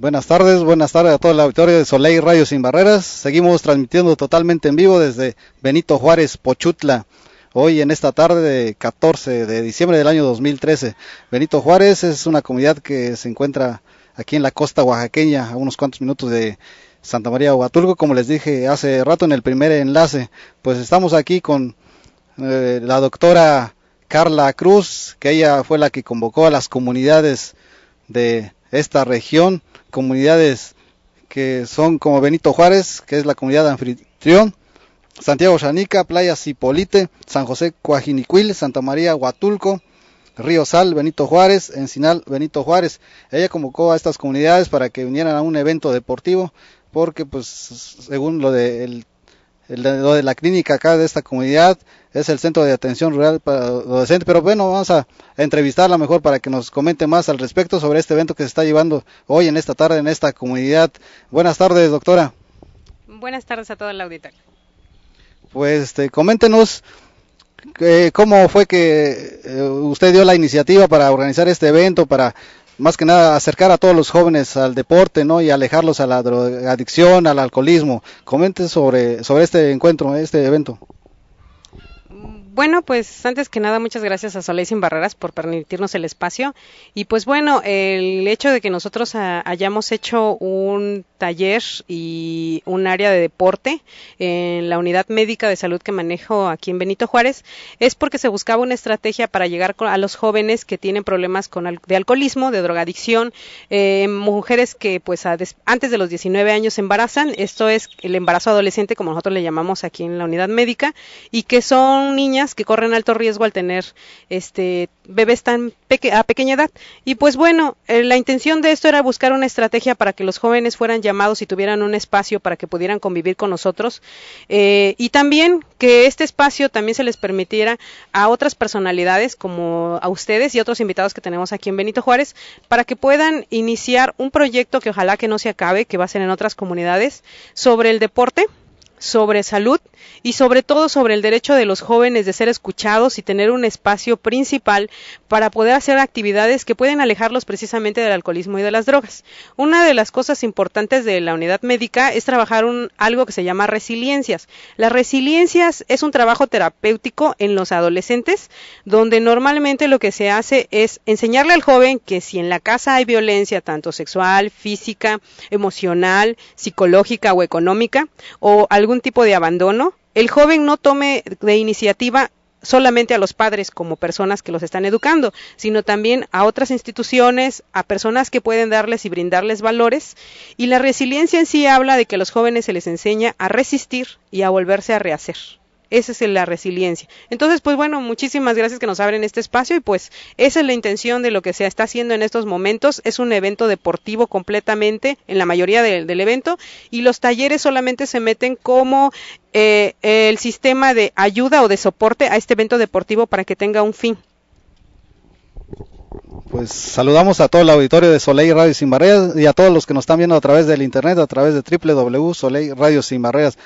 Buenas tardes, buenas tardes a toda la auditoría de Soleil Radio Sin Barreras. Seguimos transmitiendo totalmente en vivo desde Benito Juárez, Pochutla. Hoy en esta tarde de 14 de diciembre del año 2013. Benito Juárez es una comunidad que se encuentra aquí en la costa oaxaqueña, a unos cuantos minutos de Santa María Huatulco, como les dije hace rato en el primer enlace. Pues estamos aquí con eh, la doctora Carla Cruz, que ella fue la que convocó a las comunidades de esta región comunidades que son como Benito Juárez, que es la comunidad anfitrión, Santiago Xanica, Playa Cipolite, San José Coajinicuil, Santa María Huatulco, Río Sal, Benito Juárez, Encinal, Benito Juárez. Ella convocó a estas comunidades para que vinieran a un evento deportivo, porque pues según lo del lo de la clínica acá de esta comunidad es el centro de atención rural para adolescentes. Pero bueno, vamos a entrevistarla mejor para que nos comente más al respecto sobre este evento que se está llevando hoy en esta tarde en esta comunidad. Buenas tardes, doctora. Buenas tardes a todo el auditorio. Pues este, coméntenos eh, cómo fue que eh, usted dio la iniciativa para organizar este evento, para más que nada acercar a todos los jóvenes al deporte, ¿no? Y alejarlos a la adicción, al alcoholismo. Comente sobre, sobre este encuentro, este evento bueno, pues antes que nada, muchas gracias a Soleil Sin Barreras por permitirnos el espacio. Y pues bueno, el hecho de que nosotros hayamos hecho un taller y un área de deporte en la unidad médica de salud que manejo aquí en Benito Juárez es porque se buscaba una estrategia para llegar a los jóvenes que tienen problemas con de alcoholismo, de drogadicción, eh, mujeres que pues antes de los 19 años se embarazan, esto es el embarazo adolescente como nosotros le llamamos aquí en la unidad médica, y que son niñas que corren alto riesgo al tener este bebés tan a pequeña edad. Y pues bueno, eh, la intención de esto era buscar una estrategia para que los jóvenes fueran llamados y tuvieran un espacio para que pudieran convivir con nosotros eh, y también que este espacio también se les permitiera a otras personalidades como a ustedes y otros invitados que tenemos aquí en Benito Juárez para que puedan iniciar un proyecto que ojalá que no se acabe, que va a ser en otras comunidades sobre el deporte sobre salud y sobre todo sobre el derecho de los jóvenes de ser escuchados y tener un espacio principal para poder hacer actividades que pueden alejarlos precisamente del alcoholismo y de las drogas. Una de las cosas importantes de la unidad médica es trabajar un, algo que se llama resiliencias. Las resiliencias es un trabajo terapéutico en los adolescentes donde normalmente lo que se hace es enseñarle al joven que si en la casa hay violencia tanto sexual, física, emocional, psicológica o económica o algún tipo de abandono, el joven no tome de iniciativa solamente a los padres como personas que los están educando, sino también a otras instituciones, a personas que pueden darles y brindarles valores. Y la resiliencia en sí habla de que a los jóvenes se les enseña a resistir y a volverse a rehacer. Esa es la resiliencia. Entonces, pues bueno, muchísimas gracias que nos abren este espacio y pues esa es la intención de lo que se está haciendo en estos momentos. Es un evento deportivo completamente en la mayoría del evento y los talleres solamente se meten como eh, el sistema de ayuda o de soporte a este evento deportivo para que tenga un fin. Pues saludamos a todo el auditorio de Soleil Radio Sin Barreras y a todos los que nos están viendo a través del internet, a través de www.soleilradiosinbarreras.com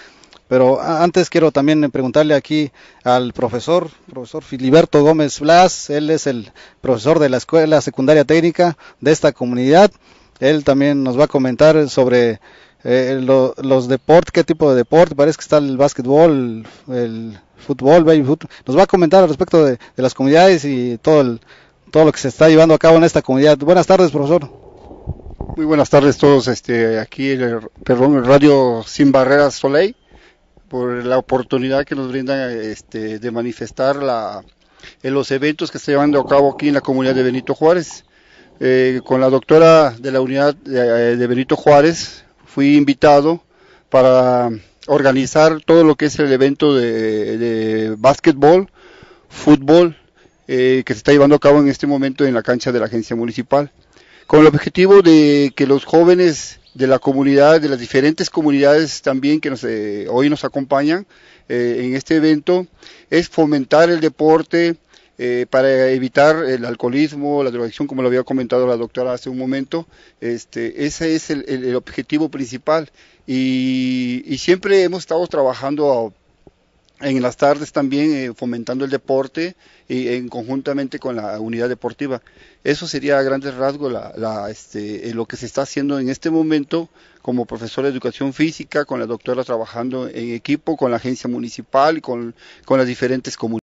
pero antes quiero también preguntarle aquí al profesor, profesor Filiberto Gómez Blas, él es el profesor de la Escuela Secundaria Técnica de esta comunidad. Él también nos va a comentar sobre eh, los deportes, qué tipo de deporte, parece que está el básquetbol, el, fútbol, Nos va a comentar al respecto de, las comunidades y todo, todo lo que se está llevando a cabo en esta comunidad. Buenas tardes, profesor. Muy buenas tardes todos, este, aquí, perdón, Radio Sin Barreras Soleil por la oportunidad que nos brindan este, de manifestar la, en los eventos que se llevando a cabo aquí en la comunidad de Benito Juárez. Eh, con la doctora de la unidad eh, de, Benito Juárez fui invitado para organizar todo lo que es el evento de, de básquetbol, fútbol, eh, que se está llevando a cabo en este momento en la cancha de la agencia municipal, con el objetivo de que los jóvenes de la comunidad, de las diferentes comunidades también que nos, eh, hoy nos acompañan eh, en este evento, es fomentar el deporte eh, para evitar el alcoholismo, la drogadicción, como lo había comentado la doctora hace un momento. Este, ese es el, objetivo principal. Y, y, siempre hemos estado trabajando en las tardes también eh, fomentando el deporte y en conjuntamente con la unidad deportiva. Eso sería a grandes rasgos la, este, eh, lo que se está haciendo en este momento como profesor de educación física, con la doctora trabajando en equipo, con la agencia municipal, con, con las diferentes comunidades.